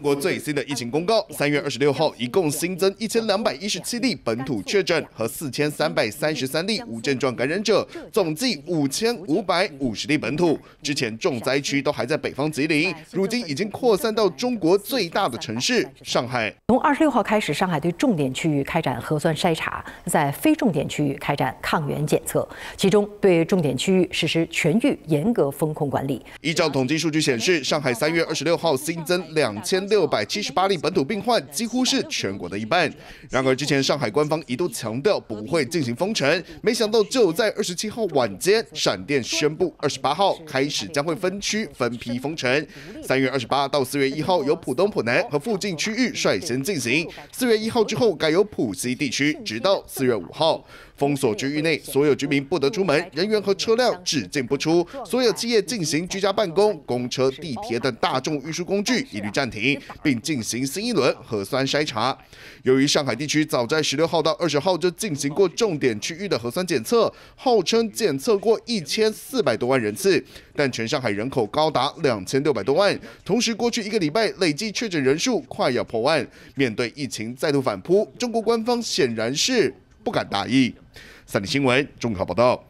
国最新的疫情公告，三月二十六号一共新增一千两百一十七例本土确诊和四千三百三十三例无症状感染者，总计五千五百五十例本土。之前重灾区都还在北方吉林，如今已经扩散到中国最大的城市上海。从二十六号开始，上海对重点区域开展核酸筛查，在非重点区域开展抗原检测，其中对重点区域实施全域严格封控管理。依照统计数据显示，上海三月二十六号新增两千。六百七十八例本土病患，几乎是全国的一半。然而，之前上海官方一度强调不会进行封城，没想到就在二十七号晚间，闪电宣布二十八号开始将会分区分批封城。三月二十八到四月一号由浦东浦南和附近区域率先进行，四月一号之后改由浦西地区，直到四月五号，封锁区域内所有居民不得出门，人员和车辆只进不出，所有企业进行居家办公，公车、地铁等大众运输工具一律暂停。并进行新一轮核酸筛查。由于上海地区早在十六号到二十号就进行过重点区域的核酸检测，号称检测过一千四百多万人次，但全上海人口高达两千六百多万。同时，过去一个礼拜累计确诊人数快要破万。面对疫情再度反扑，中国官方显然是不敢大意。三立新闻综考报道。